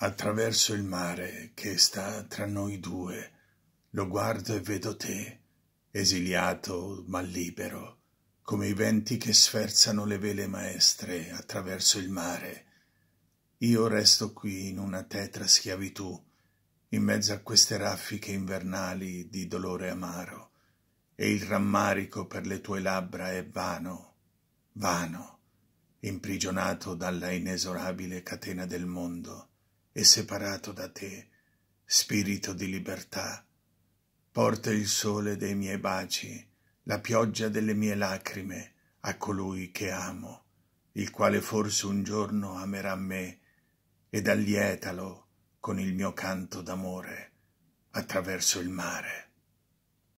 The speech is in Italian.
attraverso il mare che sta tra noi due, lo guardo e vedo te, esiliato ma libero, come i venti che sferzano le vele maestre attraverso il mare. Io resto qui in una tetra schiavitù, in mezzo a queste raffiche invernali di dolore amaro, e il rammarico per le tue labbra è vano, vano, imprigionato dalla inesorabile catena del mondo e separato da te, spirito di libertà. Porta il sole dei miei baci, la pioggia delle mie lacrime a colui che amo, il quale forse un giorno amerà me, ed allietalo con il mio canto d'amore attraverso il mare.